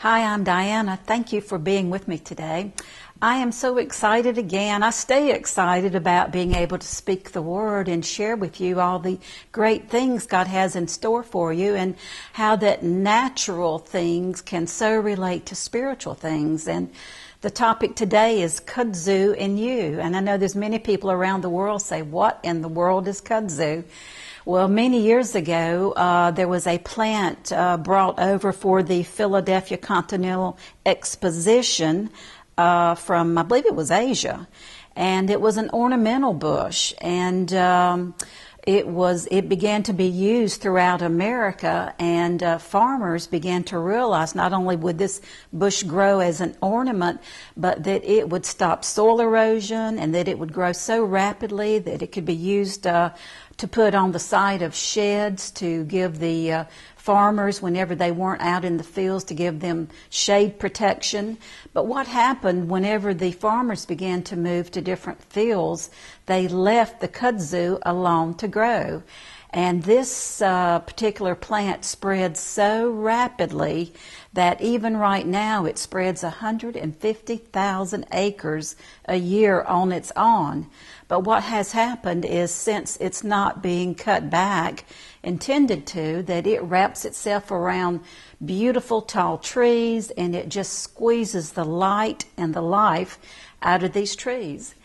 Hi, I'm Diana. Thank you for being with me today. I am so excited again. I stay excited about being able to speak the word and share with you all the great things God has in store for you and how that natural things can so relate to spiritual things. And the topic today is kudzu in you. And I know there's many people around the world say, what in the world is kudzu? Well, many years ago, uh, there was a plant uh, brought over for the Philadelphia Continental Exposition uh, from, I believe it was Asia, and it was an ornamental bush, and um, it was it began to be used throughout America, and uh, farmers began to realize not only would this bush grow as an ornament, but that it would stop soil erosion and that it would grow so rapidly that it could be used uh, to put on the side of sheds to give the uh, farmers whenever they weren't out in the fields to give them shade protection. But what happened whenever the farmers began to move to different fields, they left the kudzu alone to grow. And this uh, particular plant spreads so rapidly that even right now it spreads 150,000 acres a year on its own. But what has happened is since it's not being cut back, intended to, that it wraps itself around beautiful tall trees and it just squeezes the light and the life out of these trees.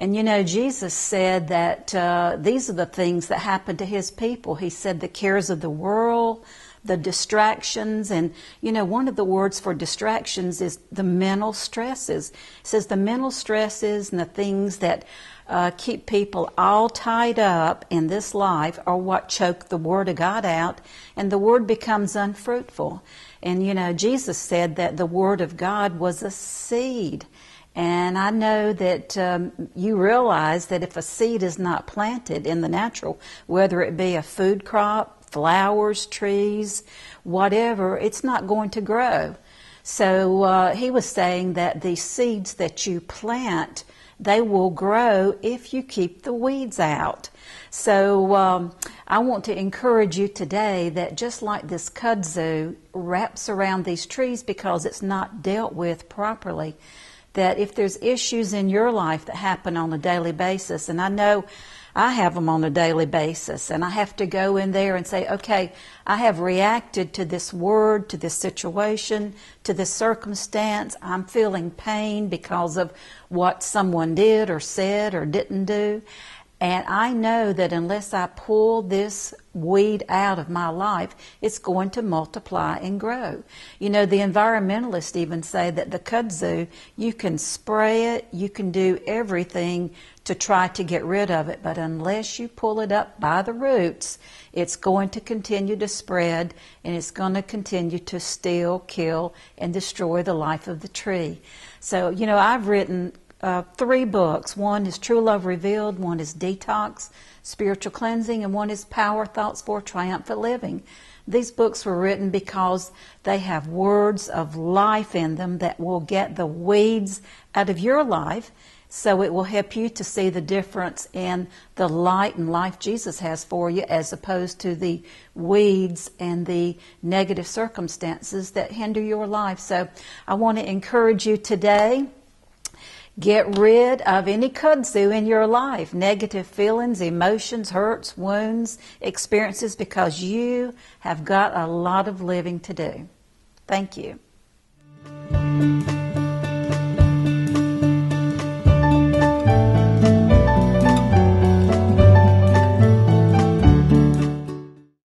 And you know, Jesus said that uh, these are the things that happen to his people. He said the cares of the world, the distractions, and you know, one of the words for distractions is the mental stresses. It says the mental stresses and the things that uh, keep people all tied up in this life are what choke the Word of God out, and the Word becomes unfruitful. And you know, Jesus said that the Word of God was a seed and I know that um, you realize that if a seed is not planted in the natural, whether it be a food crop, flowers, trees, whatever, it's not going to grow. So uh, he was saying that the seeds that you plant, they will grow if you keep the weeds out. So um, I want to encourage you today that just like this kudzu wraps around these trees because it's not dealt with properly, that if there's issues in your life that happen on a daily basis, and I know I have them on a daily basis, and I have to go in there and say, okay, I have reacted to this word, to this situation, to this circumstance. I'm feeling pain because of what someone did or said or didn't do. And I know that unless I pull this weed out of my life, it's going to multiply and grow. You know, the environmentalists even say that the kudzu, you can spray it, you can do everything to try to get rid of it, but unless you pull it up by the roots, it's going to continue to spread and it's going to continue to steal, kill, and destroy the life of the tree. So, you know, I've written uh, three books. One is True Love Revealed, one is Detox, Spiritual Cleansing, and one is Power Thoughts for Triumphant Living. These books were written because they have words of life in them that will get the weeds out of your life. So it will help you to see the difference in the light and life Jesus has for you as opposed to the weeds and the negative circumstances that hinder your life. So I want to encourage you today Get rid of any kudzu in your life, negative feelings, emotions, hurts, wounds, experiences, because you have got a lot of living to do. Thank you.